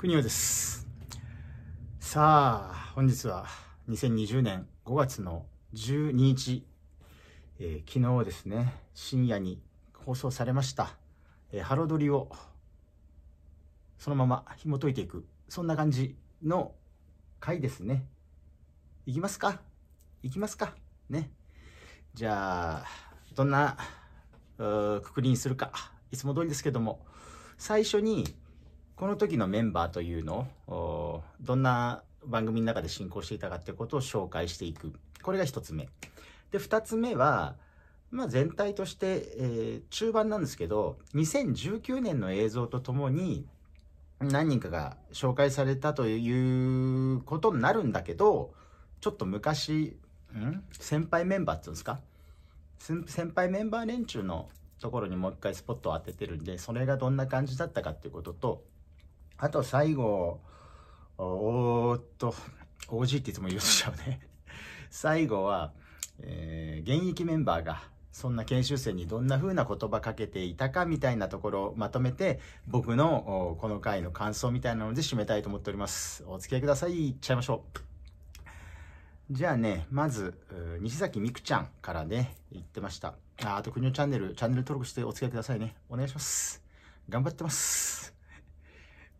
国尾です。さあ、本日は2020年5月の12日、えー、昨日ですね、深夜に放送されました、えー、ハロドリをそのまま紐解いていく、そんな感じの回ですね。いきますかいきますかね。じゃあ、どんなくくりにするか、いつも通りですけども、最初に、この時のメンバーというのを、どんな番組の中で進行していたかってことを紹介していく。これが1つ目。で、2つ目は、まあ、全体として、えー、中盤なんですけど、2019年の映像とともに、何人かが紹介されたということになるんだけど、ちょっと昔、ん先輩メンバーって言うんですか先輩メンバー連中のところにもう一回スポットを当ててるんで、それがどんな感じだったかっていうことと、あと最後、おーっと、OG っていつも言うとしちゃうね。最後は、えー、現役メンバーが、そんな研修生にどんな風な言葉かけていたかみたいなところをまとめて、僕のこの回の感想みたいなので締めたいと思っております。お付き合いください。いっちゃいましょう。じゃあね、まず、西崎美久ちゃんからね、言ってました。ああと、国のチャンネル、チャンネル登録してお付き合いくださいね。お願いします。頑張ってます。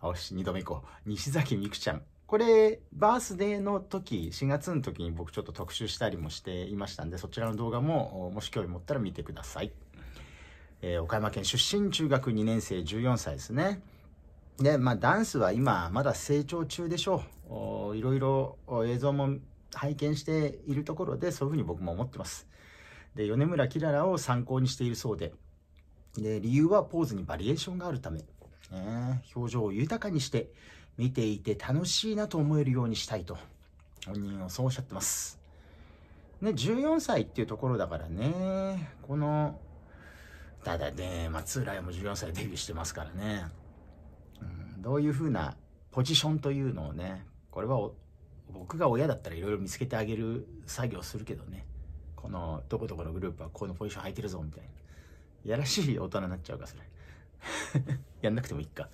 あ、おし、2度目行こう。西崎美久ちゃん。これ、バースデーの時、4月の時に僕ちょっと特集したりもしていましたんで、そちらの動画も、もし興味持ったら見てください。えー、岡山県出身、中学2年生、14歳ですね。で、まあ、ダンスは今、まだ成長中でしょう。いろいろ映像も拝見しているところで、そういうふうに僕も思ってます。で、米村きららを参考にしているそうで、で、理由はポーズにバリエーションがあるため。ね、表情を豊かにして、見ていて楽しいなと思えるようにしたいと、本人はそうおっしゃってます。ね、14歳っていうところだからね、この、ただね、松浦も14歳デビューしてますからね、うん、どういうふうなポジションというのをね、これは僕が親だったらいろいろ見つけてあげる作業するけどね、このどこどこのグループはこのポジション入ってるぞみたいな。やらしい大人になっちゃうか、それ。やんなくてもいいか。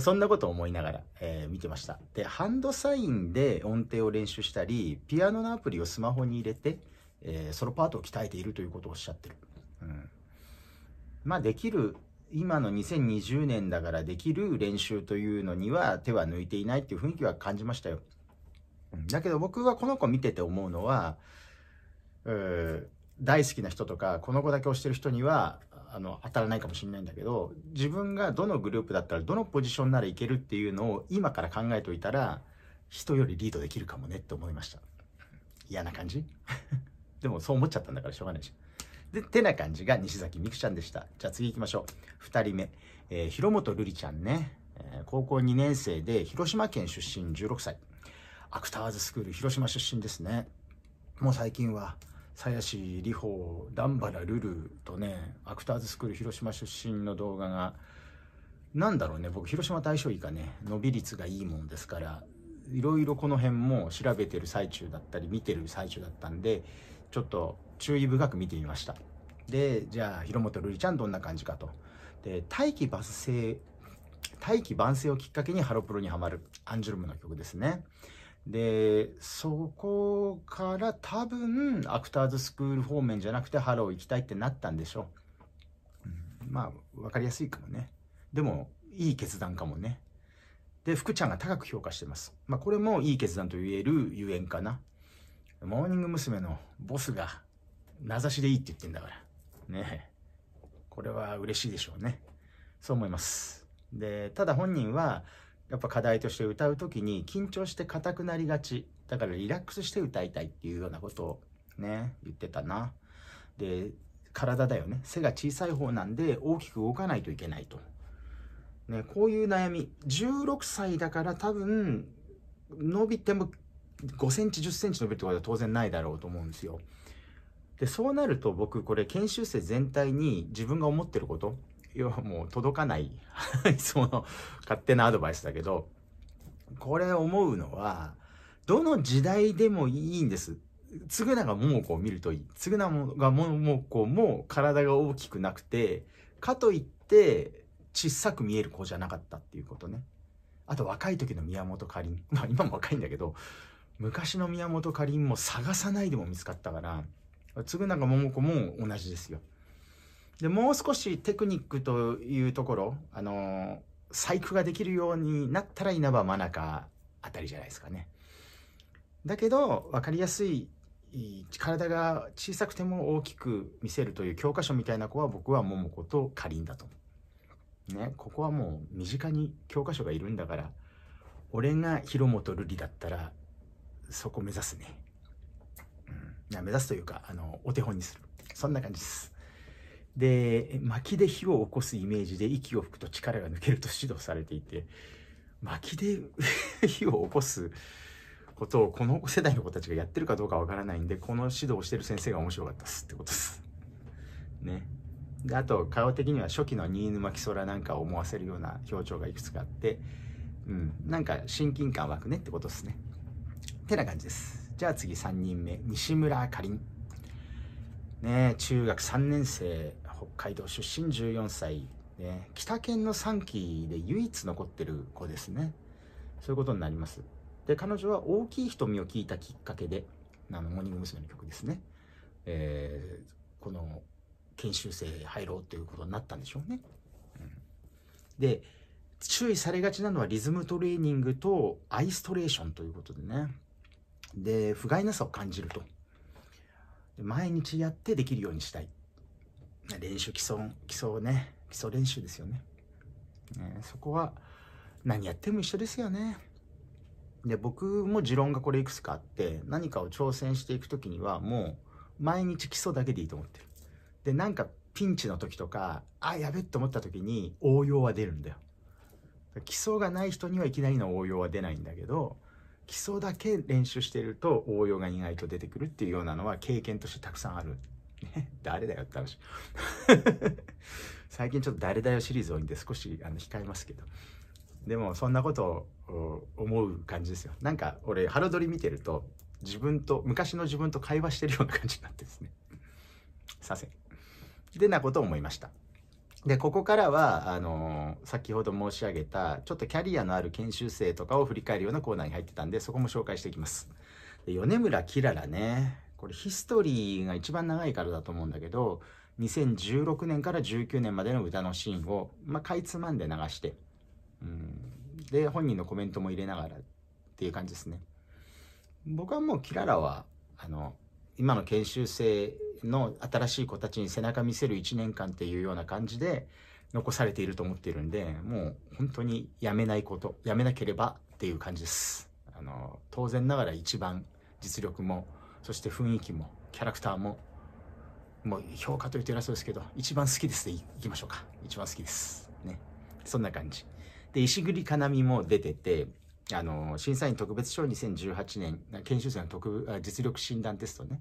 そんなことを思いながら、えー、見てました。で、ハンドサインで音程を練習したり、ピアノのアプリをスマホに入れて、えー、ソロパートを鍛えているということをおっしゃってる。うん、まあ、できる、今の2020年だからできる練習というのには手は抜いていないっていう雰囲気は感じましたよ。だけど僕はこの子見てて思うのは、う大好きな人とか、この子だけ押してる人には、あの当たらないかもしれないんだけど自分がどのグループだったらどのポジションならいけるっていうのを今から考えておいたら人よりリードできるかもねって思いました嫌な感じ でもそう思っちゃったんだからしょうがないしでてな感じが西崎美空ちゃんでしたじゃあ次行きましょう2人目、えー、広本瑠璃ちゃんね、えー、高校2年生で広島県出身16歳アクターズスクール広島出身ですねもう最近は鞘師里穂段原ルルとねアクターズスクール広島出身の動画がなんだろうね僕広島大将以下ね伸び率がいいもんですからいろいろこの辺も調べてる最中だったり見てる最中だったんでちょっと注意深く見てみましたでじゃあ広本瑠璃ちゃんどんな感じかとで大気晩成大気晩成をきっかけにハロプロにはまるアンジュルムの曲ですねでそこから多分アクターズスクール方面じゃなくてハロー行きたいってなったんでしょう、うん、まあ分かりやすいかもねでもいい決断かもねで福ちゃんが高く評価してます、まあ、これもいい決断と言えるゆえんかなモーニング娘。のボスが名指しでいいって言ってんだからねこれは嬉しいでしょうねそう思いますでただ本人はやっぱ課題として歌う時に緊張して硬くなりがちだからリラックスして歌いたいっていうようなことをね言ってたなで体だよね背が小さい方なんで大きく動かないといけないと、ね、こういう悩み16歳だから多分伸びても5センチ1 0センチ伸びるってことは当然ないだろうと思うんですよでそうなると僕これ研修生全体に自分が思ってること要はもう届かないいつもの勝手なアドバイスだけど、これ思うのは、どの時代でもいいんです。嗣永桃子を見るといい。嗣永桃子も体が大きくなくて、かといって小さく見える子じゃなかったっていうことね。あと若い時の宮本かりん。まあ今も若いんだけど、昔の宮本かりんも探さないでも見つかったから、嗣永桃子も同じですよ。でもう少しテクニックというところ、あの細工ができるようになったら稲葉真中あたりじゃないですかね。だけど分かりやすい体が小さくても大きく見せるという教科書みたいな子は僕は桃子とかりんだとね、ここはもう身近に教科書がいるんだから俺が広本瑠璃だったらそこ目指すね、うん、目指すというかあのお手本にするそんな感じですで薪で火を起こすイメージで息を吹くと力が抜けると指導されていて薪で 火を起こすことをこの世代の子たちがやってるかどうかわからないんでこの指導をしてる先生が面白かったっすってことです。ね。であと顔的には初期の新沼木空なんかを思わせるような表情がいくつかあって、うん、なんか親近感湧くねってことですね。ってな感じです。じゃあ次3人目西村かりん。ね中学3年生北海道出身14歳、ね、北県の3期で唯一残ってる子ですねそういうことになりますで彼女は「大きい瞳」を聞いたきっかけであのモーニング娘。の曲ですね、えー、この研修生入ろうということになったんでしょうね、うん、で注意されがちなのはリズムトレーニングとアイストレーションということでねで不甲斐なさを感じると毎日やってできるようにしたい練習基礎、基礎ね、基礎練習ですよね。ねそこは何やっても一緒ですよね。で、僕も持論がこれいくつかあって、何かを挑戦していく時にはもう毎日基礎だけでいいと思ってる。で、なんかピンチの時とか、あ、やべって思った時に応用は出るんだよ。基礎がない人にはいきなりの応用は出ないんだけど、基礎だけ練習してると応用が意外と出てくるっていうようなのは経験としてたくさんある 誰だよって話 最近ちょっと誰だよシリーズ多いんで少しあの控えますけどでもそんなことを思う感じですよなんか俺ハロドリ見てると自分と昔の自分と会話してるような感じになってですね させでなことを思いましたでここからはあのー、先ほど申し上げたちょっとキャリアのある研修生とかを振り返るようなコーナーに入ってたんでそこも紹介していきます。で米村きららねこれヒストリーが一番長いからだと思うんだけど、2016年から19年までの歌のシーンを、まあ、かいつまんで流して、うん、で、本人のコメントも入れながらっていう感じですね。僕はもうキララは、あの、今の研修生の新しい子たちに背中見せる1年間っていうような感じで残されていると思っているんで、もう本当にやめないこと、やめなければっていう感じです。あの、当然ながら一番実力も、そして雰囲気もキャラクターももう評価というと偉そうですけど一番好きですでいきましょうか一番好きですねそんな感じで石栗かなみも出ててあの審査員特別賞2018年研修生の特実力診断テストね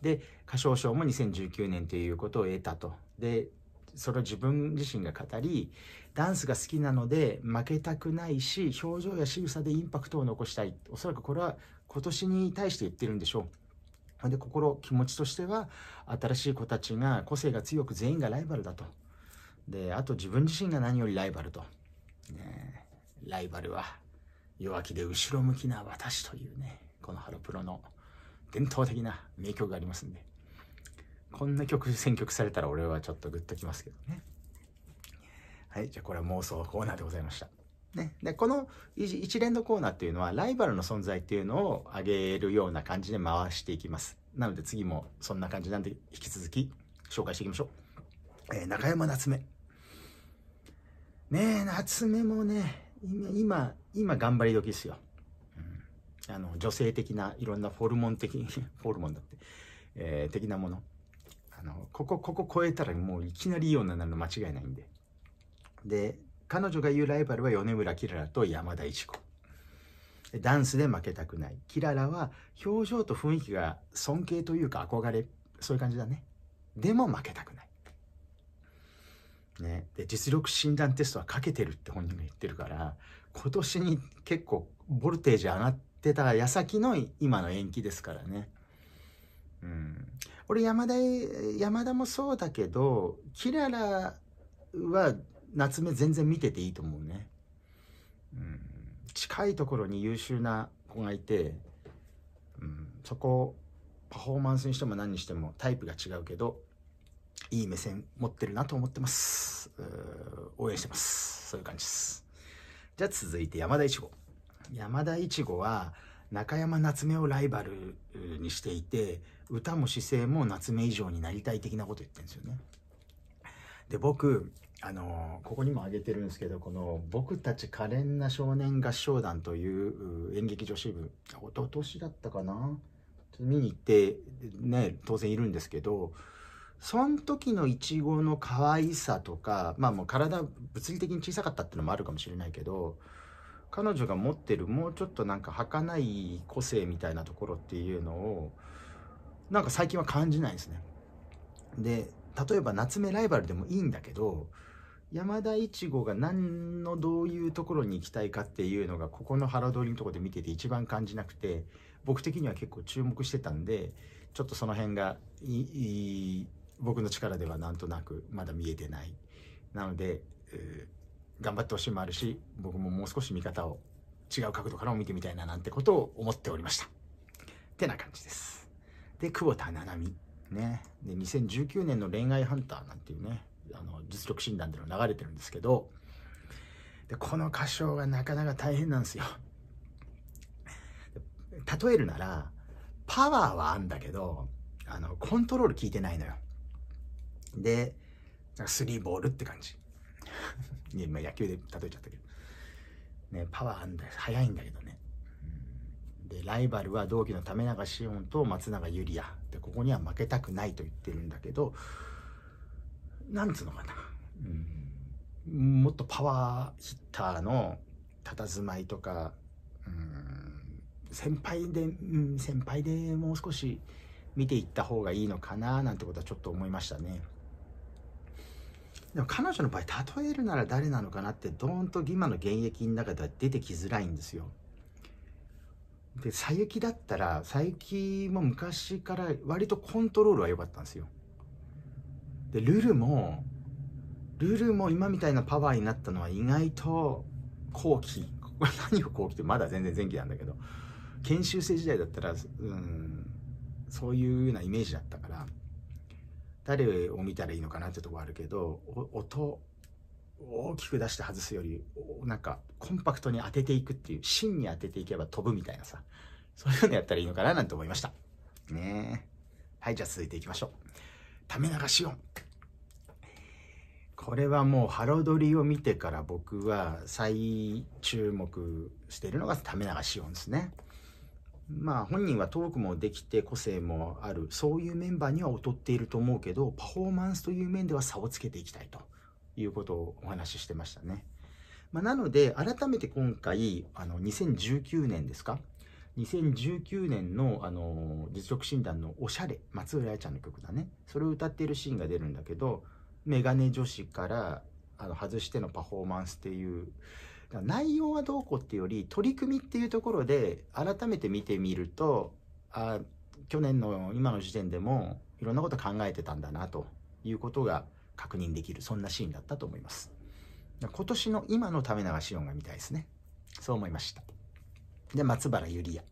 で歌唱賞も2019年ということを得たとでそれを自分自身が語りダンスが好きなので負けたくないし表情や仕草でインパクトを残したいおそらくこれは今年に対して言ってるんでしょうで心気持ちとしては新しい子たちが個性が強く全員がライバルだとであと自分自身が何よりライバルと、ね、ライバルは弱気で後ろ向きな私というねこのハロプロの伝統的な名曲がありますんでこんな曲選曲されたら俺はちょっとグッときますけどねはいじゃあこれは妄想コーナーでございましたね、でこの一連のコーナーっていうのはライバルの存在っていうのを挙げるような感じで回していきますなので次もそんな感じなんで引き続き紹介していきましょう、えー、中山夏目ねえ夏目もね今今頑張り時ですよ、うん、あの女性的ないろんなホルモン的 ホルモンだって、えー、的なものあのここここ超えたらもういきなりいい女になるの間違いないんでで彼女が言うライバルは米村キララと山田一子。ダンスで負けたくない。キララは表情と雰囲気が尊敬というか憧れ、そういう感じだね。でも負けたくない。ね、で実力診断テストはかけてるって本人が言ってるから今年に結構ボルテージ上がってた矢先の今の延期ですからね。うん、俺山田山田もそうだけどキララは夏目全然見てていいと思うね、うん、近いところに優秀な子がいて、うん、そこパフォーマンスにしても何にしてもタイプが違うけどいい目線持ってるなと思ってます応援してますそういう感じですじゃあ続いて山田一護山田一護は中山夏目をライバルにしていて歌も姿勢も夏目以上になりたい的なこと言ってるんですよねで僕あのここにも挙げてるんですけどこの「僕たち可憐な少年合唱団」という演劇女子部おととしだったかな見に行ってね当然いるんですけどその時のイチゴの可愛さとかまあもう体物理的に小さかったっていうのもあるかもしれないけど彼女が持ってるもうちょっとなんか儚い個性みたいなところっていうのをなんか最近は感じないですね。で例えば夏目ライバルでもいいんだけど山田一護が何のどういうところに行きたいかっていうのがここの腹取りのとこで見てて一番感じなくて僕的には結構注目してたんでちょっとその辺が僕の力ではなんとなくまだ見えてないなので、えー、頑張ってほしいもあるし僕ももう少し見方を違う角度からも見てみたいななんてことを思っておりましたてな感じですで久保田七海ねで2019年の「恋愛ハンター」なんていうねあの実力診断っていうのが流れてるんですけどでこの歌唱がなかなか大変なんですよ例えるならパワーはあんだけどあのコントロール効いてないのよでスリーボールって感じ今 野球で例えちゃったけどねパワーあんだ速いんだけどねでライバルは同期の為永志音と松永ゆりやでここには負けたくないと言ってるんだけどなんつうのかな、うん、もっとパワーヒッターの佇まいとか、うん、先輩で、うん、先輩でもう少し見ていった方がいいのかななんてことはちょっと思いましたね。でも彼女の場合例えるなら誰なのかなってどーンと今の現役の中では出てきづらいんですよ。で「佐伯だったら「佐伯も昔から割とコントロールは良かったんですよ。でルルもルルも今みたいなパワーになったのは意外と後期これ 何を後期ってまだ全然前期なんだけど研修生時代だったら、うん、そういうようなイメージだったから誰を見たらいいのかなってとこあるけど音大きく出して外すよりなんかコンパクトに当てていくっていう芯に当てていけば飛ぶみたいなさそういうのやったらいいのかななんて思いましたねはいじゃあ続いていきましょうめ流し音。これはもうハロドリを見てから僕は再注目しているのがため流し音ですね。まあ本人はトークもできて個性もあるそういうメンバーには劣っていると思うけどパフォーマンスという面では差をつけていきたいということをお話ししてましたね。まあ、なので改めて今回あの2019年ですか2019年の、あのー、実力診断の「おしゃれ」松浦彩ちゃんの曲だねそれを歌っているシーンが出るんだけどメガネ女子からあの外してのパフォーマンスっていう内容はどうこうっていうより取り組みっていうところで改めて見てみるとあ去年の今の時点でもいろんなこと考えてたんだなということが確認できるそんなシーンだったと思います今年の今のためならが見たいですねそう思いましたで、松原ゆりや。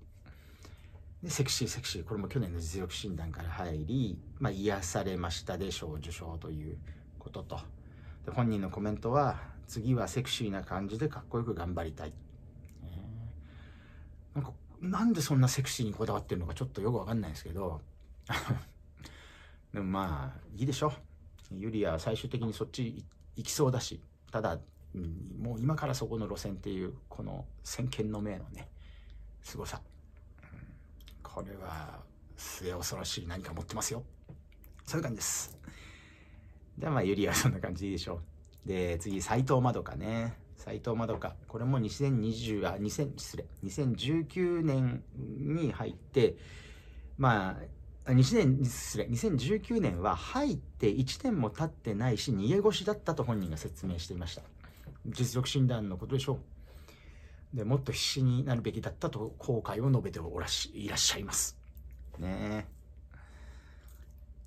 で、セクシーセクシー。これも去年の実力診断から入り、まあ、癒されましたで賞受賞ということと。で、本人のコメントは、次はセクシーな感じでかっこよく頑張りたい。えなんか、なんでそんなセクシーにこだわってるのかちょっとよくわかんないですけど。でもまあ、いいでしょ。ユリアは最終的にそっち行きそうだし、ただ、もう今からそこの路線っていう、この先見の明のね、凄さ、うん、これは末恐ろしい何か持ってますよそういう感じですじゃあまあゆりはそんな感じでいいでしょうで次斎藤まどかね斎藤まどかこれも2020あ2000失礼2019年に入ってまあ2年失礼2019年は入って1年も経ってないし逃げ腰だったと本人が説明していました実力診断のことでしょうでもっと必死になるべきだったと後悔を述べておらしいらっしゃいます。ね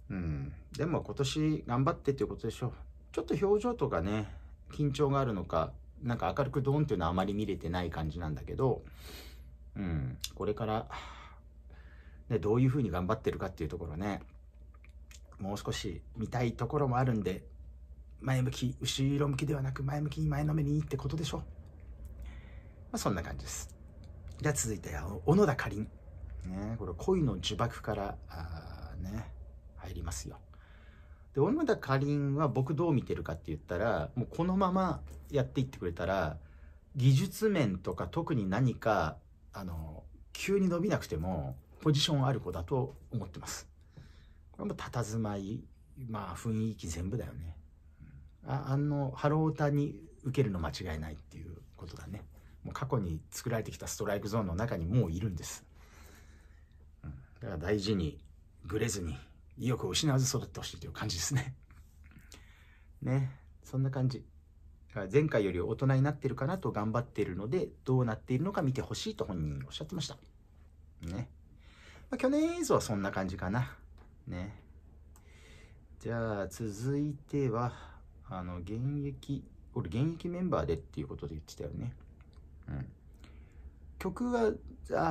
え。うん。でも今年頑張ってっていうことでしょう。ちょっと表情とかね、緊張があるのか、なんか明るくドーンっていうのはあまり見れてない感じなんだけど、うん、これから、ね、どういうふうに頑張ってるかっていうところね、もう少し見たいところもあるんで、前向き、後ろ向きではなく前向きに前のめりにってことでしょう。まあ、そんな感じです。では続いて、小野田かりん。ね、これ恋の呪縛からあね入りますよ。で小野田かりんは僕どう見てるかって言ったらもうこのままやっていってくれたら技術面とか特に何かあの急に伸びなくてもポジションある子だと思ってます。これも佇まいまあ雰囲気全部だよね。ああのハロータに受けるの間違いないっていうことだね。もう過去に作られてきたストライクゾーンの中にもういるんです、うん、だから大事にぶれずに意欲を失わず育ってほしいという感じですね ねそんな感じ前回より大人になってるかなと頑張っているのでどうなっているのか見てほしいと本人おっしゃってましたね、まあ、去年映像はそんな感じかなねじゃあ続いてはあの現役俺現役メンバーでっていうことで言ってたよね曲は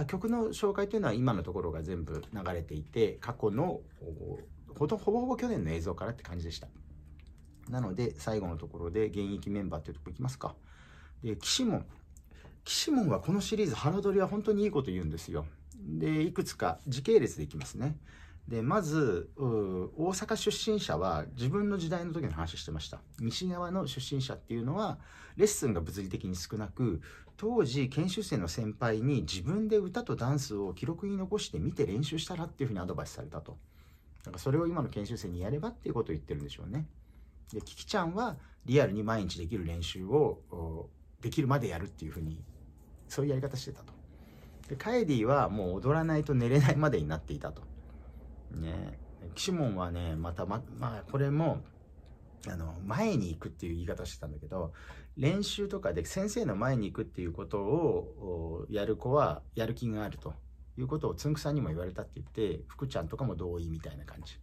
あ曲の紹介というのは今のところが全部流れていて過去のほぼほぼ去年の映像からって感じでしたなので最後のところで現役メンバーというところいきますかで岸門岸門はこのシリーズ腹取りは本当にいいこと言うんですよでいくつか時系列でいきますねでまず大阪出身者は自分の時代の時の話してました西側の出身者っていうのはレッスンが物理的に少なく当時研修生の先輩に自分で歌とダンスを記録に残して見て練習したらっていうふうにアドバイスされたとなんかそれを今の研修生にやればっていうことを言ってるんでしょうねでキキちゃんはリアルに毎日できる練習をできるまでやるっていうふうにそういうやり方してたとでカエディはもう踊らないと寝れないまでになっていたとね岸門はねまたままあこれもあの前に行くっていう言い方してたんだけど練習とかで先生の前に行くっていうことをやる子はやる気があるということをつんくさんにも言われたって言って福ちゃんとかも同意みたいな感じ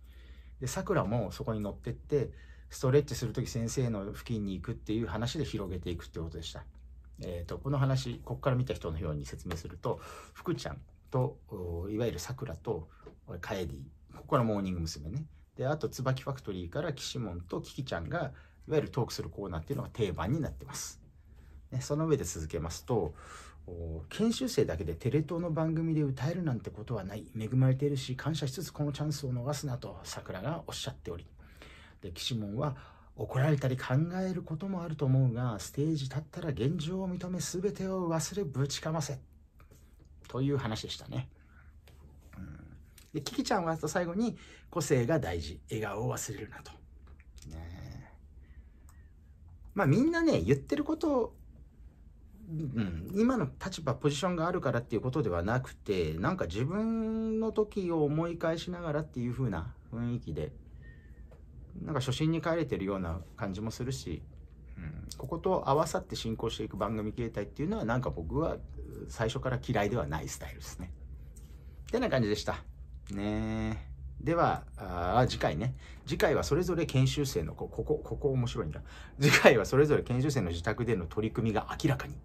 でさくらもそこに乗ってってストレッチする時先生の付近に行くっていう話で広げていくってことでした、えーと、この話ここから見た人のように説明すると福ちゃんといわゆるさくらとカエディこのモーニング娘。ね。で、あと、椿ファクトリーから岸門とキキちゃんが、いわゆるトークするコーナーっていうのが定番になってます。ね、その上で続けますと、研修生だけでテレ東の番組で歌えるなんてことはない。恵まれているし、感謝しつつこのチャンスを逃すなと桜がおっしゃっており。で、岸門は、怒られたり考えることもあると思うが、ステージ立ったら現状を認め全てを忘れぶちかませ。という話でしたね。でキキちゃんは最後に個性が大事笑顔を忘れるなと。ね、まあみんなね言ってることうん、今の立場ポジションがあるからっていうことではなくてなんか自分の時を思い返しながらっていう風な雰囲気でなんか初心に帰れてるような感じもするし、うん、ここと合わさって進行していく番組形態っていうのはなんか僕は最初から嫌いではないスタイルですね。ってな感じでした。ねでは、あ次回ね。次回はそれぞれ研修生の、ここ、ここ面白いんだ。次回はそれぞれ研修生の自宅での取り組みが明らかに。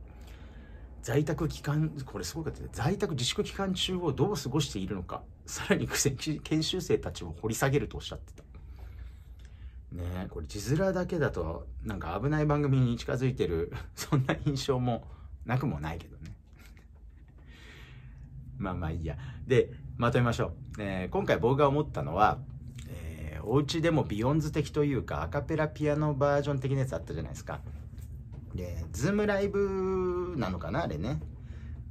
在宅期間、これすごかった在宅自粛期間中をどう過ごしているのか、さらに研修生たちを掘り下げるとおっしゃってた。ねこれ字面だけだと、なんか危ない番組に近づいてる、そんな印象もなくもないけどね。まあまあいいや。で、まとめましょう、えー、今回僕が思ったのは、えー、お家でもビヨンズ的というかアカペラピアノバージョン的なやつあったじゃないですかでズームライブなのかなあれね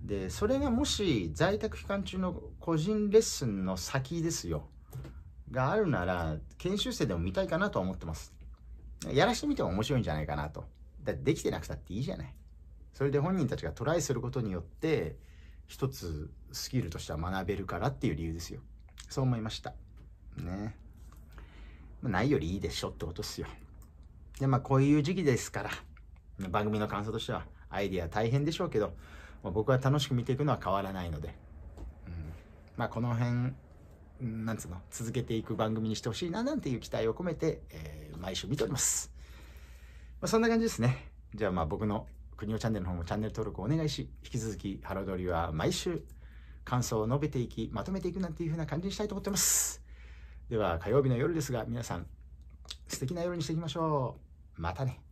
でそれがもし在宅期間中の個人レッスンの先ですよがあるなら研修生でも見たいかなと思ってますやらしてみても面白いんじゃないかなとだってできてなくたっていいじゃないそれで本人たちがトライすることによって一つスキルとしては学べるからっていう理由ですよそう思いましたねないよりいいでしょってことっすよでまあこういう時期ですから番組の感想としてはアイディア大変でしょうけど、まあ、僕は楽しく見ていくのは変わらないので、うん、まあこの辺なんつうの続けていく番組にしてほしいななんていう期待を込めて、えー、毎週見ております、まあ、そんな感じですねじゃあまあ僕の国をチャンネルの方もチャンネル登録をお願いし、引き続き、ハロドリは毎週、感想を述べていき、まとめていくなんていう風な感じにしたいと思ってます。では、火曜日の夜ですが、皆さん、素敵な夜にしていきましょう。またね。